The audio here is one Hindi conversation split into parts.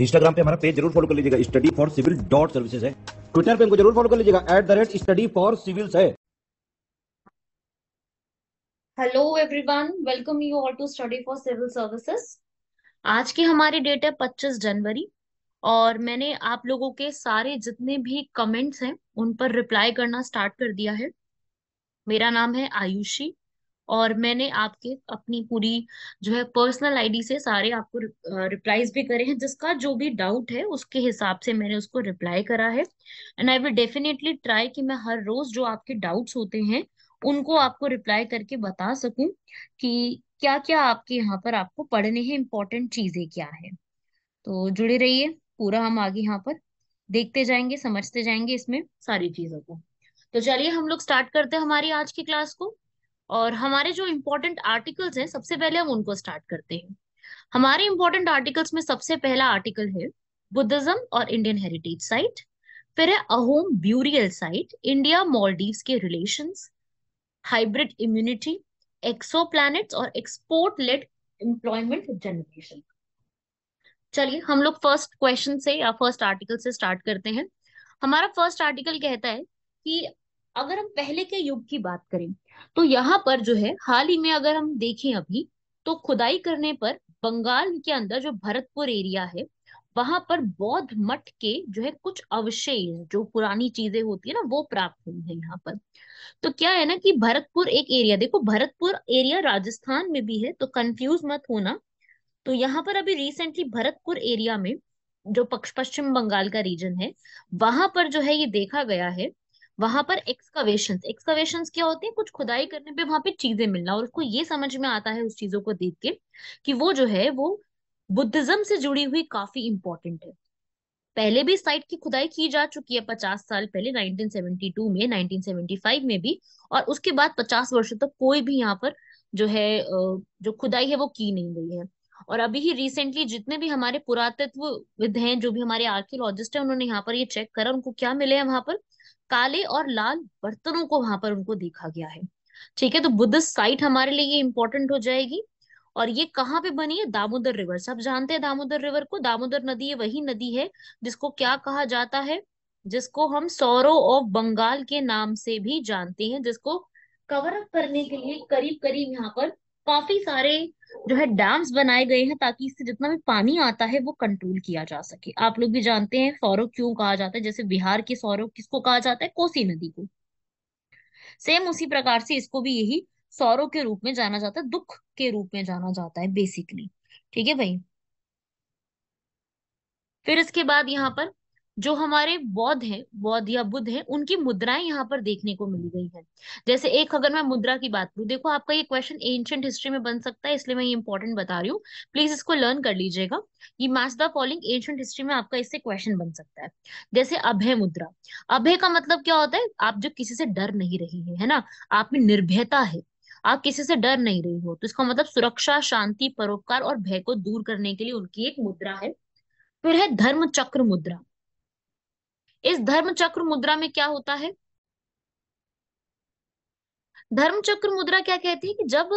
इंस्टाग्राम पे हमारा पेज जरूर फॉलो कर लीजिएगा study for civil dot services है ट्विटर पे हमको जरूर फॉलो कर लीजिएगा at the rate study for civils है hello everyone welcome you all to study for civil services आज की हमारी डेट है 25 जनवरी और मैंने आप लोगों के सारे जितने भी कमेंट्स हैं उन पर रिप्लाई करना स्टार्ट कर दिया है मेरा नाम है आयुषी और मैंने आपके अपनी पूरी जो है पर्सनल आईडी से सारे आपको रिप्लाईज भी करे हैं जिसका जो भी डाउट है उसके हिसाब से मैंने उसको रिप्लाई करा है and I will definitely try कि मैं हर रोज जो आपके डाउट्स होते हैं उनको आपको रिप्लाई करके बता सकूं कि क्या क्या आपके यहाँ पर आपको पढ़ने हैं इम्पोर्टेंट चीजें क्या है तो जुड़े रहिए पूरा हम आगे यहाँ पर देखते जाएंगे समझते जाएंगे इसमें सारी चीजों को तो चलिए हम लोग स्टार्ट करते हैं हमारी आज की क्लास को और हमारे जो इम्पोर्टेंट आर्टिकल्स हैं सबसे पहले हम उनको स्टार्ट करते हैं हमारे इम्पोर्टेंट आर्टिकल्स में सबसे पहला आर्टिकल है बुद्धिज्म और इंडियन हेरिटेज साइट फिर है Ahom burial site India Maldive के रिलेशन हाइब्रिड इम्यूनिटी एक्सो और एक्सपोर्ट लेड एम्प्लॉयमेंट जनरेशन चलिए हम लोग फर्स्ट क्वेश्चन से या फर्स्ट आर्टिकल से स्टार्ट करते हैं हमारा फर्स्ट आर्टिकल कहता है कि अगर हम पहले के युग की बात करें तो यहाँ पर जो है हाल ही में अगर हम देखें अभी तो खुदाई करने पर बंगाल के अंदर जो भरतपुर एरिया है वहां पर बौद्ध मठ के जो है कुछ अवशेष जो पुरानी चीजें होती है ना वो प्राप्त हुई है यहाँ पर तो क्या है ना कि भरतपुर एक एरिया देखो भरतपुर एरिया राजस्थान में भी है तो कंफ्यूज मत होना तो यहाँ पर अभी रिसेंटली भरतपुर एरिया में जो पश्चिम बंगाल का रीजन है वहां पर जो है ये देखा गया है वहां पर एक्सकवेशन एक्सकवेशन क्या होते हैं कुछ खुदाई करने पे वहां पे चीजें मिलना और उसको ये समझ में आता है उस चीजों को देख के कि वो जो है वो बुद्धिज्म से जुड़ी हुई काफी इंपॉर्टेंट है पहले भी साइट की खुदाई की जा चुकी है पचास साल पहले 1972 में 1975 में भी और उसके बाद पचास वर्षों तक तो कोई भी यहाँ पर जो है जो खुदाई है वो की नहीं गई है और अभी ही रिसेंटली जितने भी हमारे पुरातत्व विद हैं जो भी हमारे आर्कियोलॉजिस्ट हैं उन्होंने यहाँ पर ये चेक करा उनको क्या मिले हैं वहां पर काले और लाल बर्तनों को वहां पर उनको देखा गया है ठीक है तो बुद्ध साइट हमारे लिए ये इंपॉर्टेंट हो जाएगी और ये कहाँ पे बनी है दामोदर रिवर सब जानते हैं दामोदर रिवर को दामोदर नदी है वही नदी है जिसको क्या कहा जाता है जिसको हम सौरव ऑफ बंगाल के नाम से भी जानते हैं जिसको कवर अप करने के लिए करीब करीब यहाँ पर काफी सारे जो है डैम्स बनाए गए हैं ताकि इससे जितना भी पानी आता है वो कंट्रोल किया जा सके आप लोग भी जानते हैं सौरव क्यों कहा जाता है जैसे बिहार के सौरव किसको कहा जाता है कोसी नदी को सेम उसी प्रकार से इसको भी यही सौरव के रूप में जाना जाता है दुख के रूप में जाना जाता है बेसिकली ठीक है भाई फिर इसके बाद यहाँ पर जो हमारे बौद्ध हैं बौद्ध या बुद्ध हैं उनकी मुद्राएं यहाँ पर देखने को मिली गई हैं जैसे एक अगर मैं मुद्रा की बात करूँ देखो आपका ये क्वेश्चन एंशियंट हिस्ट्री में बन सकता है इसलिए मैं ये इंपॉर्टेंट बता रही हूँ प्लीज इसको लर्न कर लीजिएगा ये मैच द एंशियंट हिस्ट्री में आपका इससे क्वेश्चन बन सकता है जैसे अभय मुद्रा अभय का मतलब क्या होता है आप जो किसी से डर नहीं रही है, है ना आप में निर्भयता है आप किसी से डर नहीं रही हो तो इसका मतलब सुरक्षा शांति परोपकार और भय को दूर करने के लिए उनकी एक मुद्रा है फिर है धर्म चक्र मुद्रा इस धर्म चक्र मुद्रा में क्या होता है धर्म चक्र मुद्रा क्या कहती है कि जब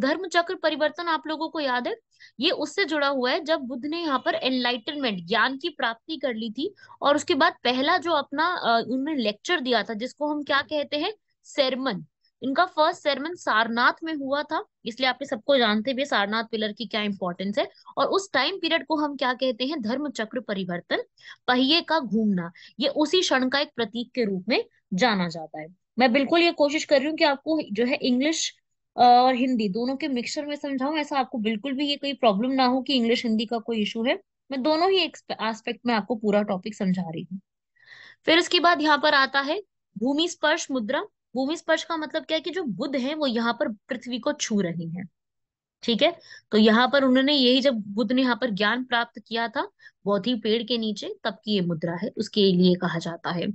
धर्म चक्र परिवर्तन आप लोगों को याद है ये उससे जुड़ा हुआ है जब बुद्ध ने यहाँ पर एनलाइटनमेंट ज्ञान की प्राप्ति कर ली थी और उसके बाद पहला जो अपना उन्होंने लेक्चर दिया था जिसको हम क्या कहते हैं सेरमन इनका फर्स्ट सेरमन सारनाथ में हुआ था इसलिए आपके सबको जानते भी सारनाथ पिलर की क्या इंपॉर्टेंस है और उस टाइम पीरियड को हम क्या कहते हैं धर्म चक्र परिवर्तन पहिए का घूमना ये उसी क्षण का एक प्रतीक के रूप में जाना जाता है मैं बिल्कुल ये कोशिश कर रही हूँ कि आपको जो है इंग्लिश और हिंदी दोनों के मिक्सचर में समझाऊं ऐसा आपको बिल्कुल भी ये कोई प्रॉब्लम ना हो कि इंग्लिश हिंदी का कोई इशू है मैं दोनों ही एस्पेक्ट में आपको पूरा टॉपिक समझा रही हूँ फिर उसके बाद यहाँ पर आता है भूमि स्पर्श मुद्रा भूमि स्पर्श का मतलब क्या है कि जो बुद्ध है वो यहाँ पर पृथ्वी को छू रहे हैं ठीक है तो यहाँ पर उन्होंने यही जब बुद्ध ने यहाँ पर ज्ञान प्राप्त किया था ही पेड़ के नीचे तब की ये मुद्रा है उसके लिए कहा जाता है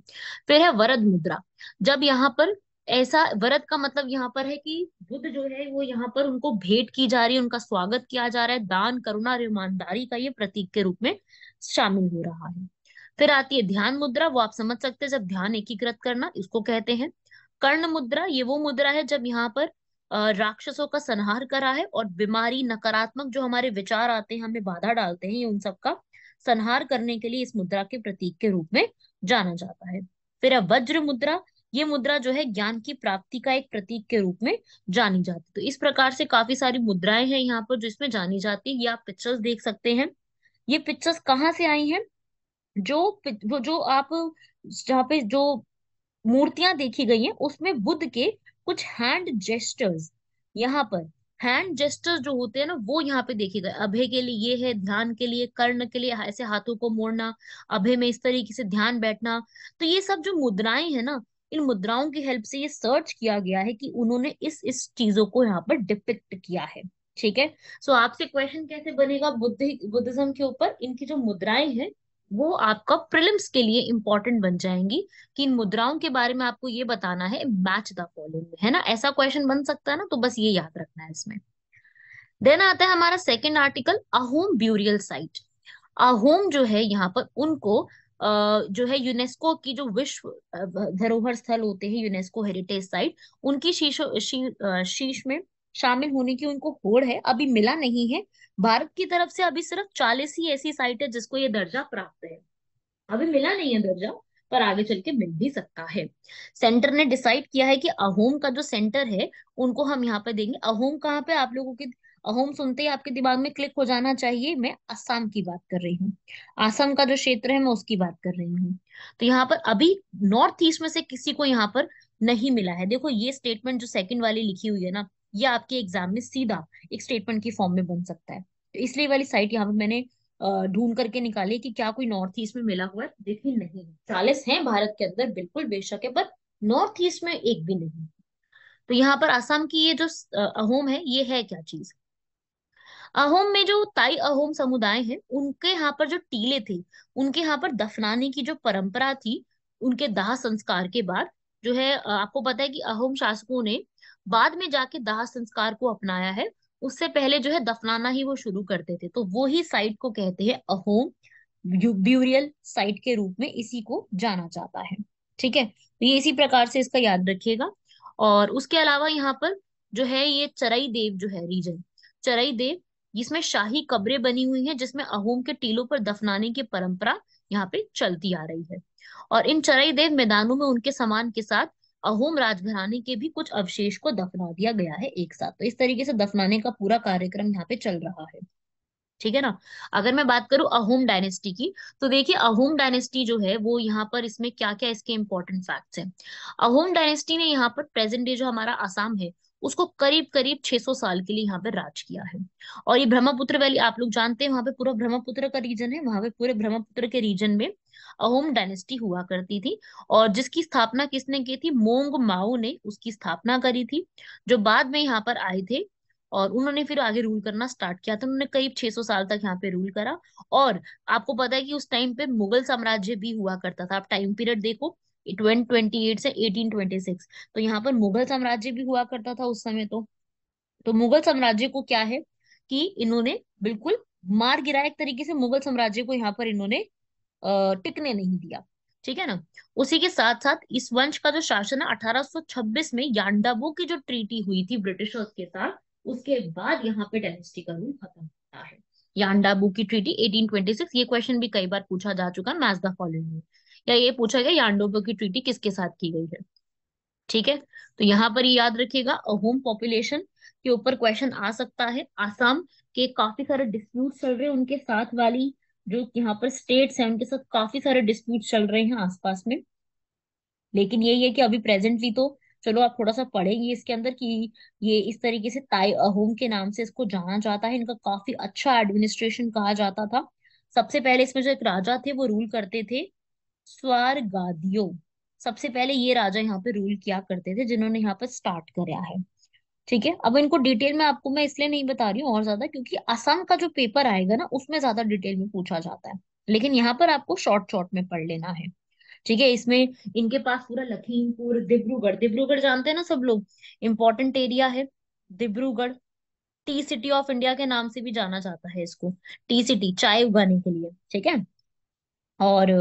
फिर है वरद मुद्रा जब यहाँ पर ऐसा वरद का मतलब यहाँ पर है कि बुद्ध जो है वो यहाँ पर उनको भेंट की जा रही है उनका स्वागत किया जा रहा है दान करुणा और ईमानदारी का ये प्रतीक के रूप में शामिल हो रहा है फिर आती है ध्यान मुद्रा वो आप समझ सकते हैं जब ध्यान एकीकृत करना इसको कहते हैं कर्ण मुद्रा ये वो मुद्रा है जब यहाँ पर राक्षसों का संहार करा है और बीमारी नकारात्मक जो हमारे विचार आते हैं हमें बाधा डालते हैं ये उन सबका संहार करने के लिए इस मुद्रा के प्रतीक के रूप में जाना जाता है फिर अब वज्र मुद्रा ये मुद्रा जो है ज्ञान की प्राप्ति का एक प्रतीक के रूप में जानी जाती है तो इस प्रकार से काफी सारी मुद्राएं हैं यहाँ पर जो इसमें जानी जाती है ये आप पिक्चर्स देख सकते हैं ये पिक्चर्स कहाँ से आई हैं जो जो आप जहाँ पे जो मूर्तियां देखी गई हैं उसमें बुद्ध के कुछ हैंड जेस्टर्स यहाँ पर हैंड जेस्टर्स जो होते हैं ना वो यहाँ पे देखे गए अभय के लिए ये है ध्यान के लिए कर्ण के लिए ऐसे हाथों को मोड़ना अभय में इस तरीके से ध्यान बैठना तो ये सब जो मुद्राएं हैं ना इन मुद्राओं की हेल्प से ये सर्च किया गया है कि उन्होंने इस इस चीजों को यहाँ पर डिपिक्ट किया है ठीक है सो so, आपसे क्वेश्चन कैसे बनेगा बुद्ध बुद्धिज्म के ऊपर इनकी जो मुद्राएं हैं वो आपका प्रिलिम्स के लिए इंपॉर्टेंट बन जाएंगी कि इन मुद्राओं के बारे में आपको ये बताना है मैच द फॉलोइंग है ना ऐसा क्वेश्चन बन सकता है ना तो बस ये याद रखना है इसमें देन आता है हमारा second article Ahom burial site Ahom जो है यहाँ पर उनको जो है यूनेस्को की जो विश्व धरोहर स्थल होते हैं यूनेस्को हेरिटेज साइट उनकी शीशो शी, शीश में शामिल होने की उनको होड़ है अभी मिला नहीं है भारत की तरफ से अभी सिर्फ चालीस ही ऐसी साइट है जिसको ये दर्जा प्राप्त है अभी मिला नहीं है दर्जा पर आगे चल के मिल भी सकता है सेंटर ने डिसाइड किया है कि अहोम का जो सेंटर है उनको हम यहाँ पे देंगे अहोम कहाँ पे आप लोगों की अहोम सुनते ही आपके दिमाग में क्लिक हो जाना चाहिए मैं असम की बात कर रही हूँ असम का जो क्षेत्र है मैं उसकी बात कर रही हूँ तो यहाँ पर अभी नॉर्थ ईस्ट में से किसी को यहाँ पर नहीं मिला है देखो ये स्टेटमेंट जो सेकंड वाली लिखी हुई है ना या आपके एग्जाम में सीधा एक स्टेटमेंट की फॉर्म में बन सकता है तो इसलिए वाली साइट यहाँ पे मैंने ढूंढ करके निकाली कि क्या कोई नॉर्थ ईस्ट में मिला हुआ है देखिए नहीं चालीस है भारत के अंदर बिल्कुल बेशक है बट नॉर्थ ईस्ट में एक भी नहीं तो यहाँ पर आसाम की ये जो अहोम है ये है क्या चीज अहोम में जो ताई अहोम समुदाय है उनके यहाँ पर जो टीले थे उनके यहाँ पर दफनाने की जो परंपरा थी उनके दाह संस्कार के बाद जो है आपको पता है कि अहोम शासकों ने बाद में जाके दाह संस्कार को अपनाया है उससे पहले जो है दफनाना ही वो शुरू करते थे तो वो ही साइट को कहते हैं अहोम ब्यूरियल साइट के रूप में इसी को जाना जाता है ठीक है तो ये इसी प्रकार से इसका याद रखिएगा और उसके अलावा यहाँ पर जो है ये चराई देव जो है रीजन चराई देव जिसमें शाही कब्रें बनी हुई हैं जिसमें अहोम के टीलों पर दफनाने की परंपरा यहाँ पे चलती आ रही है और इन चराई देव मैदानों में उनके सामान के साथ अहोम राजघराने के भी कुछ अवशेष को दफना दिया गया है एक साथ तो इस तरीके से दफनाने का पूरा कार्यक्रम यहाँ पे चल रहा है ठीक है ना अगर मैं बात करूं अहोम डायनेस्टी की तो देखिए अहोम डायनेस्टी जो है वो यहाँ पर इसमें क्या क्या इसके इंपॉर्टेंट फैक्ट्स हैं अहोम डायनेस्टी ने यहाँ पर प्रेजेंट डे जो हमारा आसाम है उसको करीब करीब 600 साल के लिए यहाँ पे राज किया है और ये ब्रह्मपुत्र वैली आप लोग जानते हैं वहां पे पूरा ब्रह्मपुत्र का रीजन है वहां पे पूरे ब्रह्मपुत्र के रीजन में अहोम डायनेस्टी हुआ करती थी और जिसकी स्थापना किसने की थी मोंग माओ ने उसकी स्थापना करी थी जो बाद में यहाँ पर आए थे और उन्होंने फिर आगे रूल करना स्टार्ट किया था उन्होंने करीब 600 साल तक यहाँ पे रूल करा और आपको पता है कि उस टाइम पे मुगल साम्राज्य भी हुआ करता था आप टाइम पीरियड देखो वन से एटीन तो यहाँ पर मुगल साम्राज्य भी हुआ करता था उस समय तो तो मुगल साम्राज्य को क्या है कि इन्होंने बिल्कुल मार गिरा एक तरीके से मुगल साम्राज्य को यहाँ पर इन्होंने टिकने नहीं दिया ठीक है ना उसी के साथ साथ इस वंश का जो शासन है 1826 में यांडाबो की जो ट्रीटी हुई थी ब्रिटिशर्स के साथ उसके बाद यहाँ पे डायनेस्टी का रूल खत्म होता है यांडाबू की ट्रीटी 1826 ये क्वेश्चन भी कई बार पूछा जा चुका है मैच द फॉलोइंग या ये पूछा गया यांडोबो की ट्रीटी किसके साथ की गई है ठीक है तो यहाँ पर याद रखिएगा होम पॉपुलेशन के ऊपर क्वेश्चन आ सकता है आसाम के काफी सारे डिस्प्यूट चल रहे हैं उनके साथ वाली जो यहाँ पर स्टेट्स हैं उनके साथ काफी सारे डिस्प्यूट चल रहे हैं आसपास में लेकिन यही है कि अभी प्रेजेंटली तो चलो आप थोड़ा सा पढ़ेंगे इसके अंदर कि ये इस तरीके से ताई अहोम के नाम से इसको जाना जाता है इनका काफी अच्छा एडमिनिस्ट्रेशन कहा जाता था सबसे पहले इसमें जो एक राजा थे वो रूल करते थे स्वर्गादियो सबसे पहले ये राजा यहाँ पे रूल किया करते थे जिन्होंने यहाँ पर स्टार्ट कराया है ठीक है अब इनको डिटेल में आपको मैं इसलिए नहीं बता रही हूँ और ज्यादा क्योंकि असम का जो पेपर आएगा ना उसमें ज्यादा डिटेल में पूछा जाता है लेकिन यहाँ पर आपको शॉर्ट शॉर्ट में पढ़ लेना है ठीक है इसमें इनके पास पूरा लखीमपुर डिब्रूगढ़ डिब्रूगढ़ जानते हैं ना सब लोग इंपॉर्टेंट एरिया है Dibrugarh tea city of India के नाम से भी जाना जाता है इसको टी सिटी चाय उगाने के लिए ठीक है और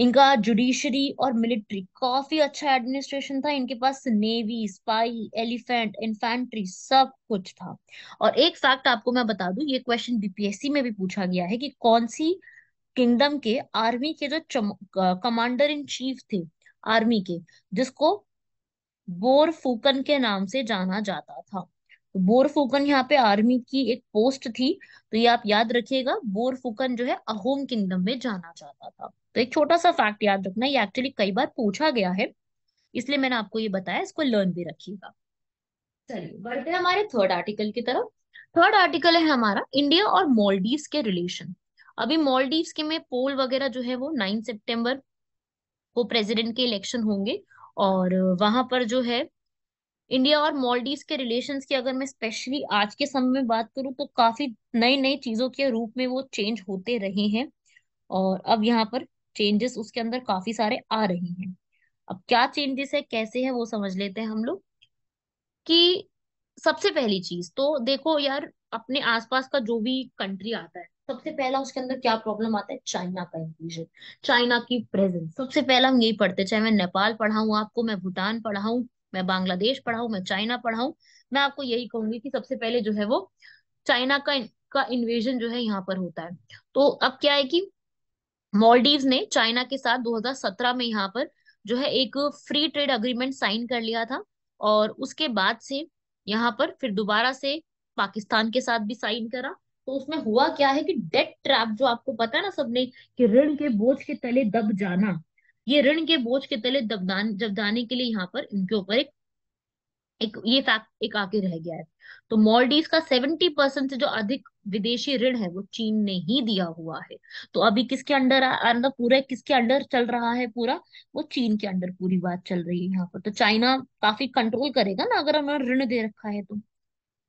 इनका जुडिशरी और मिलिट्री काफी अच्छा एडमिनिस्ट्रेशन था इनके पास नेवी स्पाई एलिफेंट इन्फेंट्री सब कुछ था और एक फैक्ट आपको मैं बता दू ये क्वेश्चन बीपीएससी में भी पूछा गया है कि कौन सी किंगडम के आर्मी के जो कमांडर इन चीफ थे आर्मी के जिसको बोर फूकन के नाम से जाना जाता था बोरफुकन यहाँ पे आर्मी की एक पोस्ट थी तो ये आप याद रखिएगा बोरफुकन जो है अहोम किंगडम में जाना जाता था तो एक छोटा सा फैक्ट याद रखना ये एक्चुअली कई बार पूछा गया है इसलिए मैंने आपको ये बताया इसको लर्न भी रखिएगा चलिए बढ़ते हैं हमारे थर्ड आर्टिकल की तरफ थर्ड आर्टिकल है हमारा इंडिया और मॉलडीव के रिलेशन अभी मॉलडीव के में पोल वगैरह जो है वो नाइन सेप्टेम्बर को प्रेजिडेंट के इलेक्शन होंगे और वहां पर जो है इंडिया और मॉलडीव के रिलेशंस की अगर मैं स्पेशली आज के समय में बात करूं तो काफी नई नई चीजों के रूप में वो चेंज होते रहे हैं और अब यहाँ पर चेंजेस उसके अंदर काफी सारे आ रहे हैं अब क्या चेंजेस है कैसे है वो समझ लेते हैं हम लोग कि सबसे पहली चीज तो देखो यार अपने आसपास का जो भी कंट्री आता है सबसे पहला उसके अंदर क्या प्रॉब्लम आता है चाइना का इंक्लूजन चाइना की प्रेजेंस सबसे पहला हम यही पढ़ते चाहे मैं नेपाल पढ़ाऊं आपको मैं भूटान पढ़ाऊं मैं बांग्लादेश पढ़ाऊ मैं चाइना पढ़ाऊ मैं आपको यही कहूंगी कि सबसे पहले जो है वो चाइना का का इन्वेजन जो है यहाँ पर होता है तो अब क्या है कि मॉलडीव ने चाइना के साथ 2017 में यहाँ पर जो है एक फ्री ट्रेड अग्रीमेंट साइन कर लिया था और उसके बाद से यहाँ पर फिर दोबारा से पाकिस्तान के साथ भी साइन करा तो उसमें हुआ क्या है कि डेट ट्रैप जो आपको पता है ना सबने कि ऋण के बोझ के तले दब जाना ये ऋण के बोझ के तले दबदान जबदाने के लिए यहाँ पर इनके ऊपर एक एक ये फैक्ट एक आके रह गया है तो मॉलडीव का सेवेंटी परसेंट से जो अधिक विदेशी ऋण है वो चीन ने ही दिया हुआ है तो अभी किसके अंडर मतलब पूरा किसके अंडर चल रहा है पूरा वो चीन के अंडर पूरी बात चल रही है यहाँ पर तो चाइना काफी कंट्रोल करेगा ना अगर उन्होंने ऋण दे रखा है तो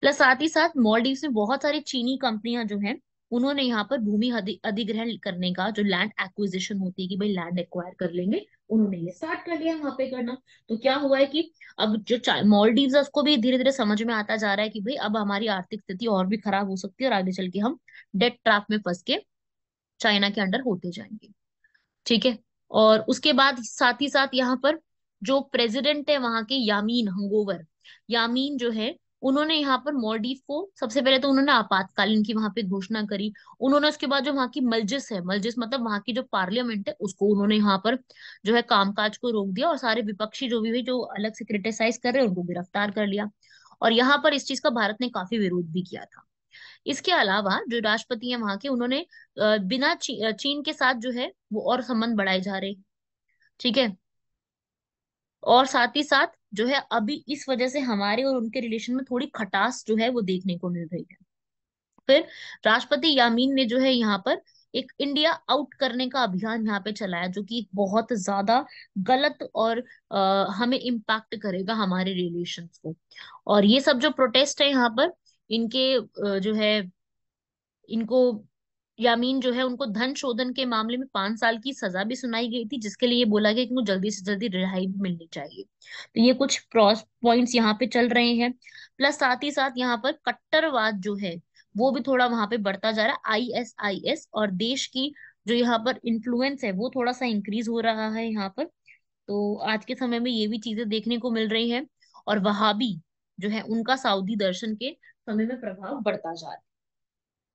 प्लस साथ ही साथ मॉलडीव में बहुत सारी चीनी कंपनियां जो है उन्होंने यहाँ पर भूमि अधिग्रहण करने का जो लैंड एक्विजिशन होती है कि भाई लैंड एक्वायर कर लेंगे उन्होंने ये स्टार्ट कर लिया वहां पे करना तो क्या हुआ है कि अब जो मॉलडीव है उसको भी धीरे धीरे समझ में आता जा रहा है कि भाई अब हमारी आर्थिक स्थिति और भी खराब हो सकती है और आगे चल के हम डेट ट्रैप में फंस के चाइना के अंडर होते जाएंगे ठीक है और उसके बाद साथ ही साथ यहाँ पर जो प्रेसिडेंट है वहां के यामीन हंगोवर यामीन जो है उन्होंने यहाँ पर मॉलडीव को सबसे पहले तो उन्होंने आपातकालीन की वहां पे घोषणा करी उन्होंने उसके बाद जो वहां की मलजिस है मलजिस मतलब वहां की जो पार्लियामेंट है उसको उन्होंने यहाँ पर जो है कामकाज को रोक दिया और सारे विपक्षी जो भी जो अलग से क्रिटिसाइज कर रहे हैं उनको गिरफ्तार कर लिया और यहाँ पर इस चीज का भारत ने काफी विरोध भी किया था इसके अलावा जो राष्ट्रपति है वहां के उन्होंने बिना ची, चीन के साथ जो है वो और संबंध बढ़ाए जा रहे ठीक है और साथ ही साथ जो है अभी इस वजह से हमारे और उनके रिलेशन में थोड़ी खटास जो है वो देखने को मिल रही है फिर राष्ट्रपति यामीन ने जो है यहाँ पर एक इंडिया आउट करने का अभियान यहाँ पे चलाया जो कि बहुत ज्यादा गलत और आ, हमें इम्पैक्ट करेगा हमारे रिलेशन को और ये सब जो प्रोटेस्ट है यहाँ पर इनके जो है इनको यामीन जो है उनको धन शोधन के मामले में पांच साल की सजा भी सुनाई गई थी जिसके लिए बोला गया कि वो जल्दी से जल्दी रिहाई भी मिलनी चाहिए तो ये कुछ क्रॉस पॉइंट्स यहाँ पे चल रहे हैं प्लस साथ ही साथ यहाँ पर कट्टरवाद जो है वो भी थोड़ा वहां पे बढ़ता जा रहा है एस और देश की जो यहाँ पर इन्फ्लुएंस है वो थोड़ा सा इंक्रीज हो रहा है यहाँ पर तो आज के समय में ये भी चीजें देखने को मिल रही है और वहाबी जो है उनका सऊदी दर्शन के समय में प्रभाव बढ़ता जा रहा है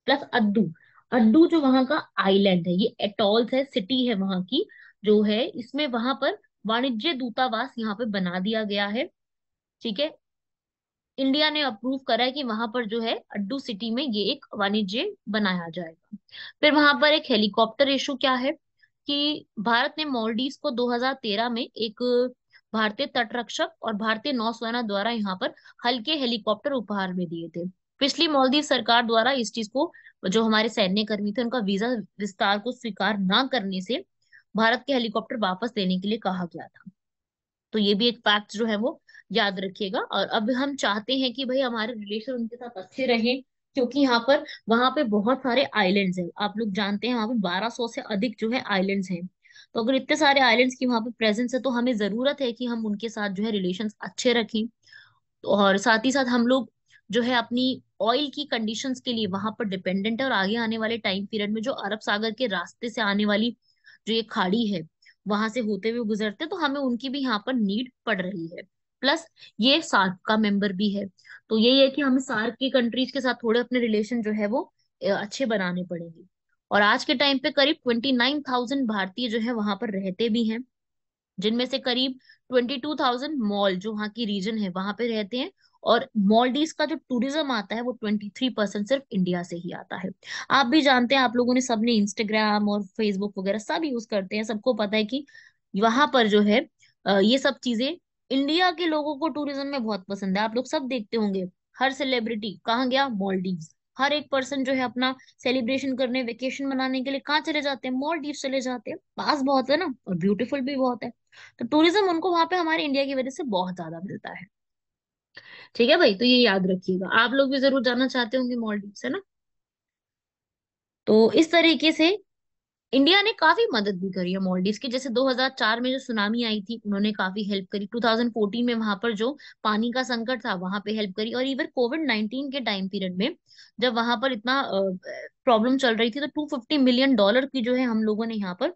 प्लस अद्दू अड्डू जो वहां का आइलैंड है ये एटॉल्स है सिटी है वहां की जो है इसमें वहां पर वाणिज्य दूतावास यहाँ पे बना दिया गया है ठीक है इंडिया ने अप्रूव करा है कि वहां पर जो है अड्डू सिटी में ये एक वाणिज्य बनाया जाएगा फिर वहां पर एक हेलीकॉप्टर इशू क्या है कि भारत ने मॉलडीव को 2013 में एक भारतीय तटरक्षक और भारतीय नौसेना द्वारा यहाँ पर हल्के हेलीकॉप्टर उपहार में दिए थे पिछली तो मालदीव सरकार द्वारा इस चीज को जो हमारे सैन्य कर्मी थे उनका वीजा विस्तार को स्वीकार न करने से भारत के हेलीकॉप्टर वापस लेने के लिए कहा गया था तो ये भी एक फैक्ट जो है वो याद रखिएगा और अब हम चाहते हैं कि भाई हमारे रिलेशन उनके साथ अच्छे रहे क्योंकि यहाँ पर वहां पे बहुत सारे आइलैंड्स हैं आप लोग जानते हैं वहां पे 1200 से अधिक जो है आइलैंड्स हैं तो अगर इतने सारे आइलैंड्स की वहां पे प्रेजेंस है तो हमें जरूरत है कि हम उनके साथ जो है रिलेशन अच्छे रखें और साथ ही साथ हम लोग जो है अपनी ऑयल की कंडीशन के लिए वहां पर डिपेंडेंट है और आगे आने वाले टाइम पीरियड में जो अरब सागर के रास्ते से आने वाली जो ये खाड़ी है वहां से होते हुए गुजरते हैं तो हमें उनकी भी यहाँ पर नीड पड़ रही है प्लस ये सार्क का मेंबर भी है तो यही है कि हमें सार्क की कंट्रीज के साथ थोड़े अपने रिलेशन जो है वो अच्छे बनाने पड़ेंगे और आज के टाइम पे करीब ट्वेंटी नाइन थाउजेंड भारतीय जो है वहां पर रहते भी हैं जिनमें से करीब ट्वेंटी टू थाउजेंड मॉल जो वहाँ की रीजन है वहां पे रहते हैं और मॉलडीव का जो टूरिज्म आता है वो ट्वेंटी थ्री परसेंट सिर्फ इंडिया से ही आता है आप भी जानते हैं आप लोगों ने सबने इंस्टाग्राम और फेसबुक वगैरह सब यूज करते हैं सबको पता है कि वहां पर जो है ये सब चीजें इंडिया के लोगों को टूरिज्म में बहुत पसंद है आप लोग सब देखते होंगे हर सेलिब्रिटी कहाँ गया मॉलडीव हर एक पर्सन जो है अपना सेलिब्रेशन करने वेकेशन मनाने के लिए कहाँ चले जाते हैं मॉलडीव चले जाते हैं पास बहुत है ना और ब्यूटीफुल भी बहुत है तो टूरिज्म उनको वहां पे हमारे इंडिया की वजह से बहुत ज्यादा मिलता है ठीक है भाई तो ये याद रखिएगा आप लोग भी जरूर जाना चाहते होंगे मॉलडीव है ना तो इस तरीके से इंडिया ने काफी मदद भी करी है मॉलडीव की जैसे 2004 में जो सुनामी आई थी उन्होंने काफी हेल्प करी 2014 में वहां पर जो पानी का संकट था वहां पे हेल्प करी और इवन कोविड 19 के टाइम पीरियड में जब वहां पर इतना प्रॉब्लम चल रही थी तो 250 मिलियन डॉलर की जो है हम लोगों ने यहाँ पर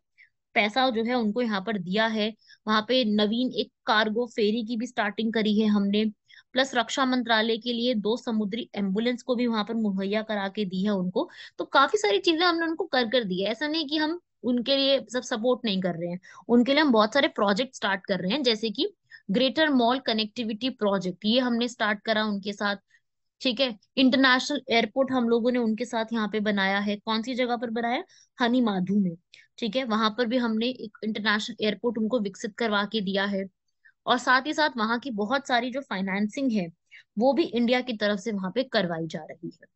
पैसा जो है उनको यहाँ पर दिया है वहां पे नवीन एक कार्गो फेरी की भी स्टार्टिंग करी है हमने प्लस रक्षा मंत्रालय के लिए दो समुद्री एम्बुलेंस को भी वहां पर मुहैया करा के दी है उनको तो काफी सारी चीजें हमने उनको कर कर दी है ऐसा नहीं कि हम उनके लिए सब सपोर्ट नहीं कर रहे हैं उनके लिए हम बहुत सारे प्रोजेक्ट स्टार्ट कर रहे हैं जैसे कि ग्रेटर मॉल कनेक्टिविटी प्रोजेक्ट ये हमने स्टार्ट करा उनके साथ ठीक है इंटरनेशनल एयरपोर्ट हम लोगों ने उनके साथ यहाँ पे बनाया है कौन सी जगह पर बनाया हनी माधु में ठीक है वहां पर भी हमने एक इंटरनेशनल एयरपोर्ट उनको विकसित करवा के दिया है और साथ ही साथ वहां की बहुत सारी जो फाइनेंसिंग है वो भी इंडिया की तरफ से वहां पे करवाई जा रही है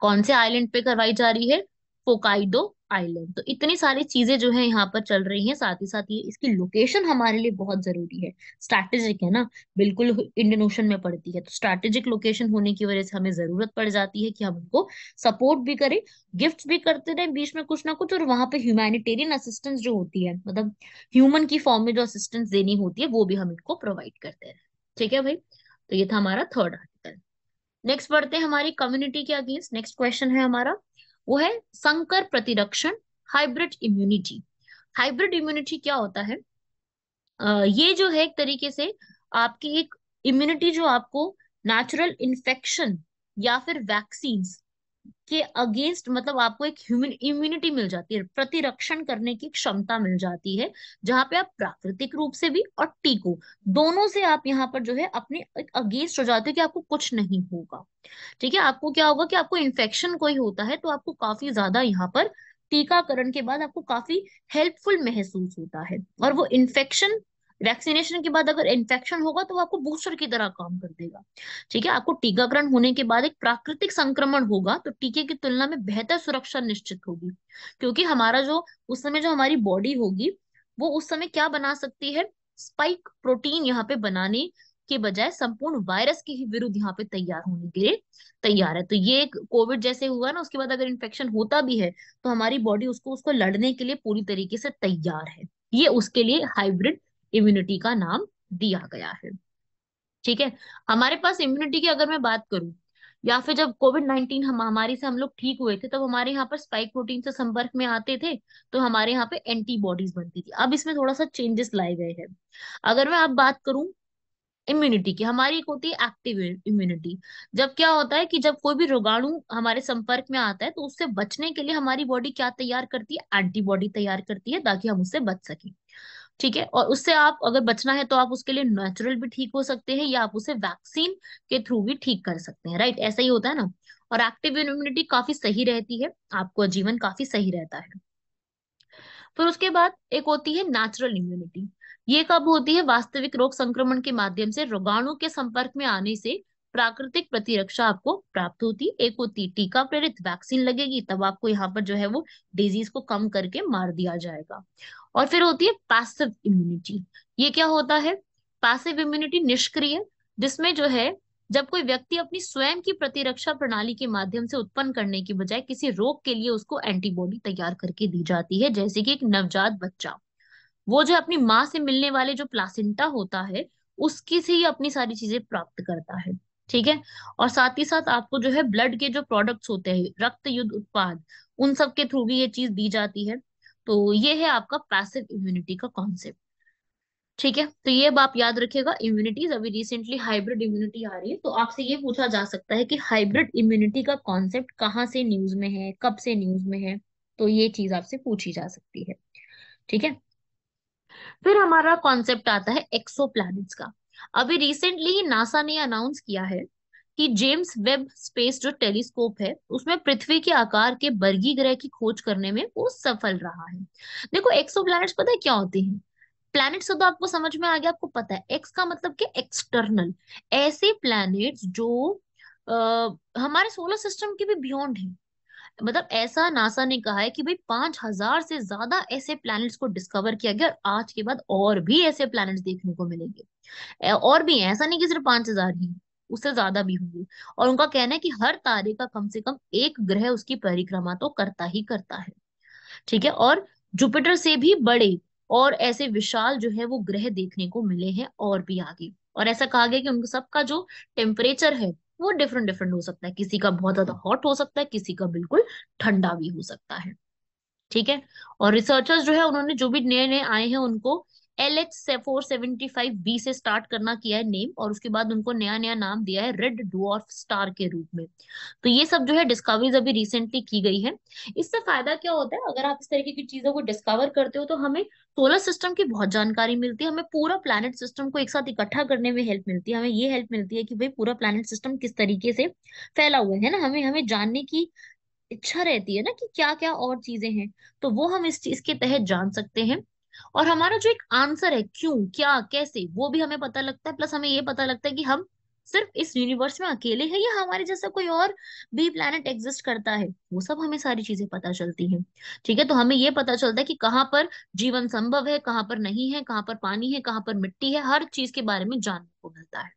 कौन से आइलैंड पे करवाई जा रही है फोकाइडो आइलैंड तो इतनी सारी चीजें जो है यहाँ पर चल रही हैं साथ ही साथ ये इसकी लोकेशन हमारे लिए बहुत जरूरी है स्ट्रैटेजिक है ना बिल्कुल इंडियन ओशन में पड़ती है तो स्ट्रैटेजिक लोकेशन होने की वजह से हमें जरूरत पड़ जाती है कि हम उनको सपोर्ट भी करें गिफ्ट भी करते रहे बीच में कुछ ना कुछ और वहां पर ह्यूमैनिटेरियन असिस्टेंस जो होती है मतलब ह्यूमन की फॉर्म में जो असिस्टेंस देनी होती है वो भी हम इनको प्रोवाइड करते रहे ठीक है भाई तो ये था हमारा थर्ड आर्टिकल नेक्स्ट पढ़ते हैं हमारी कम्युनिटी के अगेंस्ट नेक्स्ट क्वेश्चन है हमारा वो है संकर प्रतिरक्षण हाइब्रिड इम्यूनिटी हाइब्रिड इम्यूनिटी क्या होता है आ, ये जो है एक तरीके से आपकी एक इम्यूनिटी जो आपको नेचुरल इन्फेक्शन या फिर वैक्सीन के अगेंस्ट मतलब आपको एक ह्यूमन इम्यूनिटी मिल जाती है प्रतिरक्षण करने की क्षमता मिल जाती है जहां पे आप प्राकृतिक रूप से भी और टीको दोनों से आप यहाँ पर जो है अपने अगेंस्ट हो जाते हो कि आपको कुछ नहीं होगा ठीक है आपको क्या होगा कि आपको इन्फेक्शन कोई होता है तो आपको काफी ज्यादा यहाँ पर टीकाकरण के बाद आपको काफी हेल्पफुल महसूस होता है और वो इन्फेक्शन वैक्सीनेशन के बाद अगर इन्फेक्शन होगा तो आपको बूस्टर की तरह काम कर देगा ठीक है आपको टीकाकरण होने के बाद एक प्राकृतिक संक्रमण होगा तो टीके की तुलना में बेहतर सुरक्षा निश्चित होगी क्योंकि हमारा जो उस समय जो हमारी बॉडी होगी वो उस समय क्या बना सकती है स्पाइक प्रोटीन यहाँ पे बनाने के बजाय संपूर्ण वायरस के ही विरुद्ध यहाँ पे तैयार होने के लिए तैयार है तो ये कोविड जैसे हुआ ना उसके बाद अगर इन्फेक्शन होता भी है तो हमारी बॉडी उसको उसको लड़ने के लिए पूरी तरीके से तैयार है ये उसके लिए हाइब्रिड इम्यूनिटी का नाम दिया गया है ठीक है हमारे पास इम्यूनिटी की अगर मैं बात करूं या फिर जब कोविड नाइन्टीन हम हमारी से हम लोग ठीक हुए थे तब तो हमारे यहाँ पर स्पाइक प्रोटीन से संपर्क में आते थे तो हमारे यहाँ पे एंटीबॉडीज बनती थी अब इसमें थोड़ा सा चेंजेस लाए गए हैं अगर मैं अब बात करूं इम्यूनिटी की हमारी एक होती है एक्टिव इम्यूनिटी जब क्या होता है कि जब कोई भी रोगाणु हमारे संपर्क में आता है तो उससे बचने के लिए हमारी बॉडी क्या तैयार करती है एंटीबॉडी तैयार करती है ताकि हम उससे बच सकें ठीक है और उससे आप अगर बचना है तो आप उसके लिए नेचुरल भी ठीक हो सकते हैं या आप उसे वैक्सीन के थ्रू भी ठीक कर सकते हैं राइट ऐसा ही होता है ना और एक्टिव इम्यूनिटी काफी सही रहती है आपको जीवन काफी सही रहता है फिर उसके बाद एक होती है नेचुरल इम्यूनिटी ये कब होती है वास्तविक रोग संक्रमण के माध्यम से रोगाणु के संपर्क में आने से प्राकृतिक प्रतिरक्षा आपको प्राप्त होती एक होती टीका प्रेरित वैक्सीन लगेगी तब आपको यहाँ पर जो है वो डिजीज को कम करके मार दिया जाएगा और फिर होती है पैसिव इम्यूनिटी ये क्या होता है पैसिव इम्यूनिटी निष्क्रिय जिसमें जो है जब कोई व्यक्ति अपनी स्वयं की प्रतिरक्षा प्रणाली के माध्यम से उत्पन्न करने की बजाय किसी रोग के लिए उसको एंटीबॉडी तैयार करके दी जाती है जैसे कि एक नवजात बच्चा वो जो अपनी माँ से मिलने वाले जो प्लासिंटा होता है उसकी से ही अपनी सारी चीजें प्राप्त करता है ठीक है और साथ ही साथ आपको जो है ब्लड के जो प्रोडक्ट्स होते हैं रक्त युद्ध उत्पाद उन सब के थ्रू भी ये चीज दी जाती है तो ये है आपका पैसिव इम्यूनिटी का कॉन्सेप्ट ठीक है तो ये आप याद रखिएगा इम्यूनिटीज अभी रिसेंटली हाइब्रिड इम्यूनिटी आ रही है तो आपसे ये पूछा जा सकता है कि हाइब्रिड इम्यूनिटी का कॉन्सेप्ट कहाँ से न्यूज में है कब से न्यूज में है तो ये चीज आपसे पूछी जा सकती है ठीक है फिर हमारा कॉन्सेप्ट आता है एक्सो का अभी रिसेंटली ही नासा ने अनाउंस किया है कि जेम्स वेब स्पेस जो टेलीस्कोप है उसमें पृथ्वी के आकार के बर्गी ग्रह की खोज करने में वो सफल रहा है देखो एक्सो प्लैनेट्स पता है क्या होते हैं प्लैनेट्स तो आपको समझ में आ गया आपको पता है एक्स का मतलब क्या एक्सटर्नल ऐसे प्लैनेट्स जो आ, हमारे सोलर सिस्टम के भी बियॉन्ड है मतलब ऐसा नासा ने कहा है कि भाई पांच हजार से ज्यादा ऐसे प्लैनेट्स को डिस्कवर किया गया और आज के बाद और भी ऐसे प्लैनेट्स देखने को मिलेंगे और भी ऐसा नहीं कि सिर्फ पांच हजार ही उससे ज्यादा भी होंगे और उनका कहना है कि हर तारे का कम से कम एक ग्रह उसकी परिक्रमा तो करता ही करता है ठीक है और जुपिटर से भी बड़े और ऐसे विशाल जो है वो ग्रह देखने को मिले हैं और भी आगे और ऐसा कहा गया कि उनका सबका जो टेम्परेचर है वो डिफरेंट डिफरेंट हो सकता है किसी का बहुत ज्यादा हॉट हो सकता है किसी का बिल्कुल ठंडा भी हो सकता है ठीक है और रिसर्चर्स जो है उन्होंने जो भी नए नए आए हैं उनको L H four seventy five B से स्टार्ट करना किया है नेम और उसके बाद उनको नया नया नाम दिया है रेड डॉर्फ स्टार के रूप में तो ये सब जो है डिस्कवरीज अभी रिसेंटली की गई है इससे फायदा क्या होता है अगर आप इस तरीके की चीजों को डिस्कवर करते हो तो हमें सोलर सिस्टम की बहुत जानकारी मिलती है हमें पूरा प्लानट सिस्टम को एक साथ इकट्ठा करने में हेल्प मिलती है हमें ये हेल्प मिलती है कि भाई पूरा प्लानट सिस्टम किस तरीके से फैला हुआ है ना हमें हमें जानने की इच्छा रहती है ना कि क्या क्या और चीजें हैं तो वो हम इस चीज के तहत जान सकते हैं और हमारा जो एक आंसर है क्यों क्या कैसे वो भी हमें पता लगता है प्लस हमें ये पता लगता है कि हम सिर्फ इस यूनिवर्स में अकेले हैं या हमारे जैसा कोई और भी प्लानट एग्जिस्ट करता है वो सब हमें सारी चीजें पता चलती हैं ठीक है तो हमें ये पता चलता है कि कहाँ पर जीवन संभव है कहाँ पर नहीं है कहाँ पर पानी है कहाँ पर मिट्टी है हर चीज के बारे में जानने को मिलता है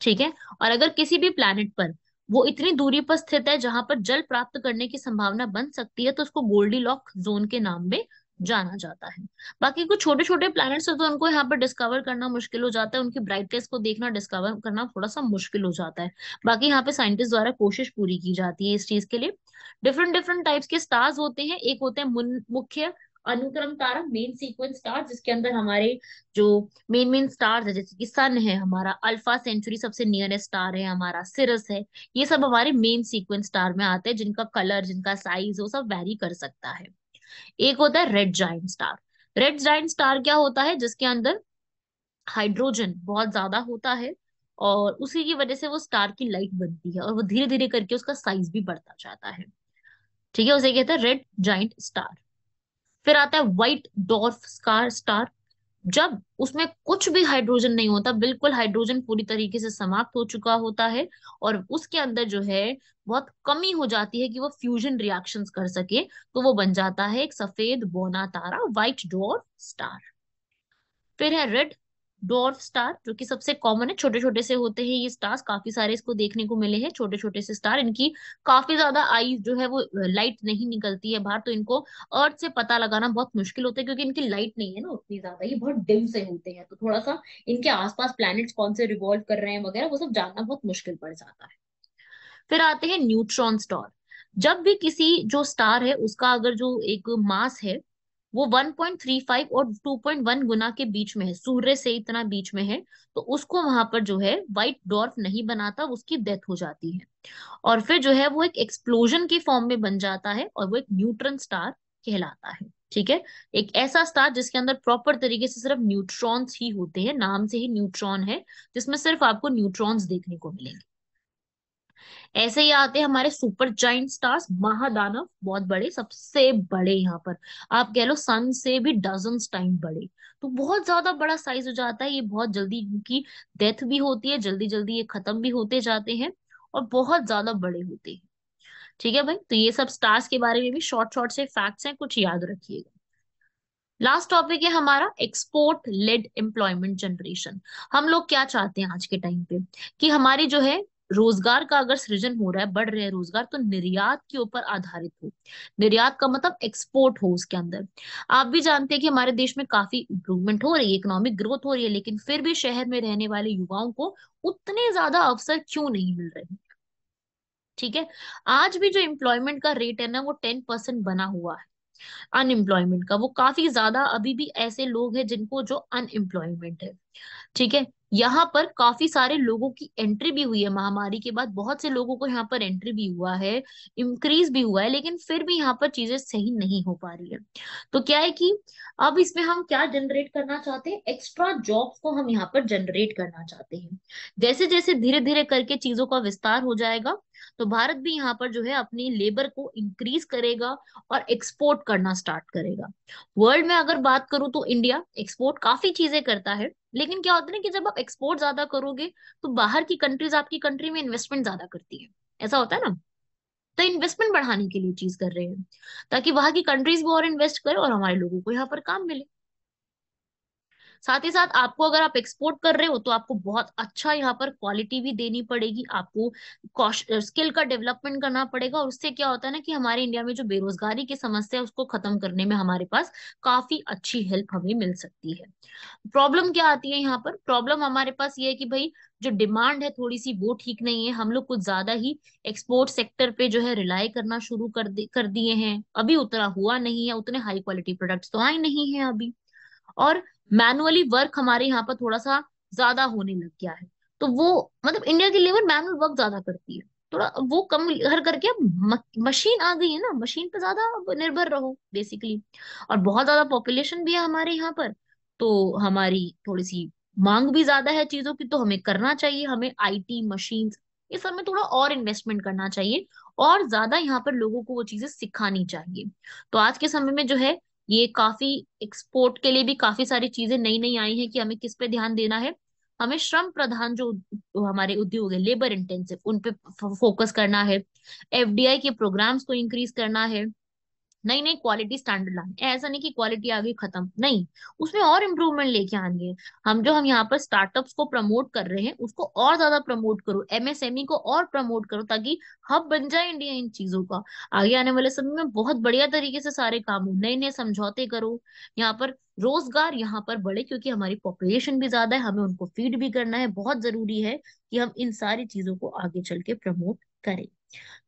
ठीक है और अगर किसी भी प्लैनेट पर वो इतनी दूरी पर स्थित है जहां पर जल प्राप्त करने की संभावना बन सकती है तो उसको गोल्डी लॉक जोन के नाम में जाना जाता है बाकी कुछ छोटे छोटे प्लैनेट्स हैं तो उनको यहाँ पर डिस्कवर करना मुश्किल हो जाता है उनकी ब्राइटनेस को देखना डिस्कवर करना थोड़ा सा मुश्किल हो जाता है बाकी यहाँ पे साइंटिस्ट द्वारा कोशिश पूरी की जाती है इस चीज के लिए डिफरेंट डिफरेंट टाइप्स के स्टार्स होते हैं एक होते हैं मुख्य अनुक्रम तारा मेन सीक्वेंस स्टार जिसके अंदर हमारे जो मेन मेन स्टार्स है जैसे कि सन है हमारा अल्फा सेंचुरी सबसे नियरेस्ट स्टार है हमारा सिरस है ये सब हमारे मेन सीक्वेंस स्टार में आते हैं जिनका कलर जिनका साइज वो सब वेरी कर सकता है एक होता है red giant star red giant star क्या होता है जिसके अंदर हाइड्रोजन बहुत ज्यादा होता है और उसी की वजह से वो स्टार की लाइट बनती है और वो धीरे धीरे करके उसका साइज भी बढ़ता जाता है ठीक है उसे कहते हैं रेड जाइंट स्टार फिर आता है व्हाइट डॉर्फ स्कार स्टार जब उसमें कुछ भी हाइड्रोजन नहीं होता बिल्कुल हाइड्रोजन पूरी तरीके से समाप्त हो चुका होता है और उसके अंदर जो है बहुत कमी हो जाती है कि वो फ्यूजन रिएक्शंस कर सके तो वो बन जाता है एक सफेद बोना तारा व्हाइट डोर स्टार फिर है रेड डॉर्फ स्टार जो कि सबसे कॉमन है छोटे छोटे से होते हैं ये स्टार्स काफी सारे इसको देखने को मिले हैं छोटे छोटे से स्टार इनकी काफी ज्यादा आईज जो है वो लाइट नहीं निकलती है बाहर तो इनको अर्थ से पता लगाना बहुत मुश्किल होता है क्योंकि इनकी लाइट नहीं है ना उतनी ज्यादा ये बहुत डिम से होते हैं तो थोड़ा सा इनके आसपास प्लैनेट्स कौन से रिवॉल्व कर रहे हैं वगैरह वो सब जानना बहुत मुश्किल पड़ जाता है फिर आते हैं न्यूट्रॉन स्टार जब भी किसी जो स्टार है उसका अगर जो एक मास है वो 1.35 और 2.1 गुना के बीच में है सूर्य से इतना बीच में है तो उसको वहां पर जो है व्हाइट डॉर्फ नहीं बनाता उसकी डेथ हो जाती है और फिर जो है वो एक एक्सप्लोजन के फॉर्म में बन जाता है और वो एक न्यूट्रन स्टार कहलाता है ठीक है एक ऐसा स्टार जिसके अंदर प्रॉपर तरीके से सिर्फ न्यूट्रॉन्स ही होते हैं नाम से ही न्यूट्रॉन है जिसमें सिर्फ आपको न्यूट्रॉन्स देखने को मिलेंगे ऐसे ही आते हैं हमारे सुपर जाइंट स्टार्स महादानव बहुत बड़े सबसे बड़े यहाँ पर आप कह लो सन से भी डजन टाइम बड़े तो बहुत ज्यादा बड़ा साइज हो जाता है ये बहुत जल्दी इनकी डेथ भी होती है जल्दी जल्दी ये खत्म भी होते जाते हैं और बहुत ज्यादा बड़े होते हैं ठीक है भाई तो ये सब स्टार्स के बारे में भी शॉर्ट शॉर्ट से फैक्ट्स हैं कुछ याद रखिएगा लास्ट टॉपिक है हमारा एक्सपोर्ट लेड एम्प्लॉयमेंट जनरेशन हम लोग क्या चाहते हैं आज के टाइम पे कि हमारी जो है रोजगार का अगर सृजन हो रहा है बढ़ रहा है रोजगार तो निर्यात के ऊपर आधारित हो निर्यात का मतलब एक्सपोर्ट हो उसके अंदर आप भी जानते हैं कि हमारे देश में काफी इंप्रूवमेंट हो रही है इकोनॉमिक ग्रोथ हो रही है लेकिन फिर भी शहर में रहने वाले युवाओं को उतने ज्यादा अवसर क्यों नहीं मिल रहे ठीक है आज भी जो एम्प्लॉयमेंट का रेट है ना वो टेन परसेंट बना हुआ है अनएम्प्लॉयमेंट का वो काफी ज्यादा अभी भी ऐसे लोग हैं जिनको जो अनएम्प्लॉयमेंट है ठीक है यहाँ पर काफी सारे लोगों की एंट्री भी हुई है महामारी के बाद बहुत से लोगों को यहाँ पर एंट्री भी हुआ है इंक्रीज भी हुआ है लेकिन फिर भी यहाँ पर चीजें सही नहीं हो पा रही है तो क्या है कि अब इसमें हम क्या जनरेट करना चाहते हैं एक्स्ट्रा जॉब्स को हम यहाँ पर जनरेट करना चाहते हैं जैसे जैसे धीरे धीरे करके चीजों का विस्तार हो जाएगा तो भारत भी यहाँ पर जो है अपनी लेबर को इंक्रीज करेगा और एक्सपोर्ट करना स्टार्ट करेगा वर्ल्ड में अगर बात करूं तो इंडिया एक्सपोर्ट काफी चीजें करता है लेकिन क्या होता है ना कि जब आप एक्सपोर्ट ज्यादा करोगे तो बाहर की कंट्रीज आपकी कंट्री में इन्वेस्टमेंट ज्यादा करती है ऐसा होता है ना तो इन्वेस्टमेंट बढ़ाने के लिए चीज कर रहे हैं ताकि वहां की कंट्रीज भी और इन्वेस्ट करे और हमारे लोगों को यहाँ पर काम मिले साथ ही साथ आपको अगर आप एक्सपोर्ट कर रहे हो तो आपको बहुत अच्छा यहाँ पर क्वालिटी भी देनी पड़ेगी आपको स्किल का डेवलपमेंट करना पड़ेगा और उससे क्या होता है ना कि हमारे इंडिया में जो बेरोजगारी की समस्या है उसको खत्म करने में हमारे पास काफी अच्छी हेल्प हमें मिल सकती है प्रॉब्लम क्या आती है यहाँ पर प्रॉब्लम हमारे पास ये है कि भाई जो डिमांड है थोड़ी सी वो ठीक नहीं है हम लोग कुछ ज्यादा ही एक्सपोर्ट सेक्टर पे जो है रिलाई करना शुरू कर दे, कर दिए हैं अभी उतना हुआ नहीं है उतने हाई क्वालिटी प्रोडक्ट्स तो आए नहीं है अभी और मैनुअली वर्क हमारे यहाँ पर थोड़ा सा ज्यादा होने लग गया है तो वो मतलब इंडिया की लेबर मैनुअल वर्क ज्यादा करती है थोड़ा वो कम हर करके अब मशीन आ गई है ना मशीन पे ज्यादा निर्भर रहो बेसिकली और बहुत ज्यादा पॉपुलेशन भी है हमारे यहाँ पर तो हमारी थोड़ी सी मांग भी ज्यादा है चीजों की तो हमें करना चाहिए हमें आईटी मशीन ये सब में थोड़ा और इन्वेस्टमेंट करना चाहिए और ज्यादा यहाँ पर लोगों को वो चीजें सिखानी चाहिए तो आज के समय में जो है ये काफी एक्सपोर्ट के लिए भी काफी सारी चीजें नई नई आई हैं कि हमें किस पे ध्यान देना है हमें श्रम प्रधान जो हमारे उद्योग है लेबर इंटेंसिव उन पे फोकस करना है एफडीआई के प्रोग्राम्स को इंक्रीज करना है नई नई क्वालिटी स्टैंडर्ड लानी ऐसा नहीं कि क्वालिटी आ गई खत्म नहीं उसमें और इम्प्रूवमेंट लेके आनी है हम जो हम यहाँ पर स्टार्टअप्स को प्रमोट कर रहे हैं उसको और ज्यादा प्रमोट करो एमएसएमई e को और प्रमोट करो ताकि हब बन जाए इंडिया इन चीजों का आगे आने वाले समय में बहुत बढ़िया तरीके से सारे काम हो नए नए समझौते करो यहाँ पर रोजगार यहाँ पर बढ़े क्योंकि हमारी पॉपुलेशन भी ज्यादा है हमें उनको फीड भी करना है बहुत जरूरी है कि हम इन सारी चीजों को आगे चल के प्रमोट करें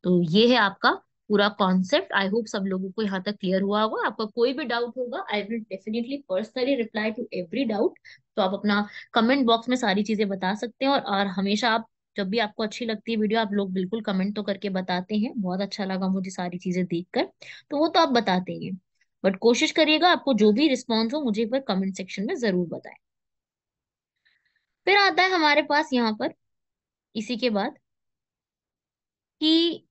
तो ये है आपका पूरा कॉन्सेप्ट आई होप सब लोगों को यहाँ तक क्लियर हुआ होगा आपका कोई भी डाउट होगा I will definitely personally reply to every doubt तो आप अपना कमेंट बॉक्स में सारी चीजें बता सकते हैं और, और हमेशा आप जब भी आपको अच्छी लगती है वीडियो आप लोग बिल्कुल कमेंट तो करके बताते हैं बहुत अच्छा लगा मुझे सारी चीजें देख कर तो वो तो आप बताते ही बट कोशिश करिएगा आपको जो भी रिस्पॉन्स हो मुझे एक बार कमेंट सेक्शन में जरूर बताए फिर आता है हमारे पास यहाँ पर इसी के बाद कि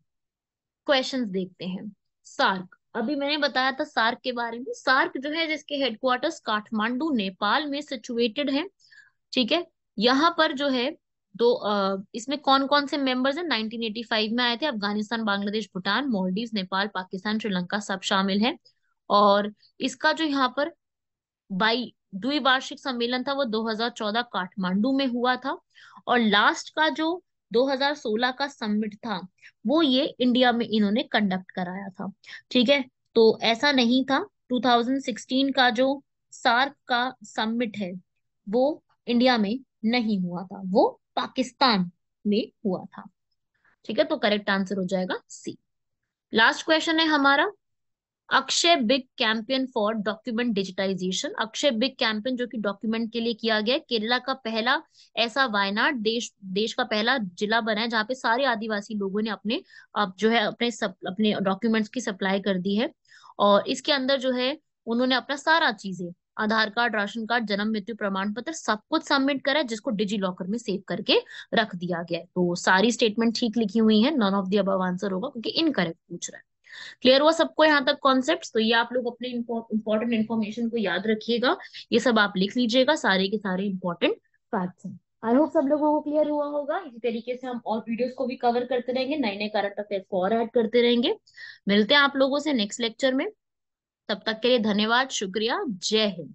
क्वेश्चंस देखते हैं सार्क अभी मैंने बताया था सार्क के बारे में सार्क जो है जिसके हेडक्वार्टर्स काठमांडू नेपाल में सिचुएटेड है ठीक है यहाँ पर जो है दो इसमें कौन कौन से मेंबर्स हैं 1985 में आए थे अफगानिस्तान बांग्लादेश भूटान मॉलडीव नेपाल पाकिस्तान श्रीलंका सब शामिल हैं और इसका जो यहाँ पर बाई द्विवार्षिक सम्मेलन था वो 2014 काठमांडू में हुआ था और लास्ट का जो 2016 का समिट था वो ये इंडिया में इन्होंने कंडक्ट कराया था ठीक है तो ऐसा नहीं था 2016 का जो सार्क का समिट है वो इंडिया में नहीं हुआ था वो पाकिस्तान में हुआ था ठीक है तो करेक्ट आंसर हो जाएगा सी लास्ट क्वेश्चन है हमारा Akshay big campaign for document digitization Akshay big campaign जो कि डॉक्यूमेंट के लिए किया गया केरला का पहला ऐसा वायनाड देश देश का पहला जिला बना है जहाँ पे सारे आदिवासी लोगों ने अपने अब जो है अपने सब अपने डॉक्यूमेंट्स की सप्लाई कर दी है और इसके अंदर जो है उन्होंने अपना सारा चीजें आधार कार्ड राशन कार्ड जन्म मृत्यु प्रमाण पत्र सब कुछ सबमिट करा है जिसको डिजी लॉकर में सेव करके रख दिया गया है तो सारी स्टेटमेंट ठीक लिखी हुई है नॉन ऑफ दी अब आंसर होगा क्योंकि इनकरेक्ट पूछ रहा है क्लियर हुआ सबको यहाँ तक कॉन्सेप्ट तो ये आप लोग अपने इंपॉर्टेंट इन्फॉर्मेशन को याद रखिएगा ये सब आप लिख लीजिएगा सारे के सारे इंपॉर्टेंट फैक्ट्स हैं आई होप सब लोगों को क्लियर हुआ होगा इसी तरीके से हम और वीडियोस को भी कवर करते रहेंगे नए नए करंट अफेयर को और ऐड करते रहेंगे मिलते हैं आप लोगों से नेक्स्ट लेक्चर में तब तक के लिए धन्यवाद शुक्रिया जय हिंद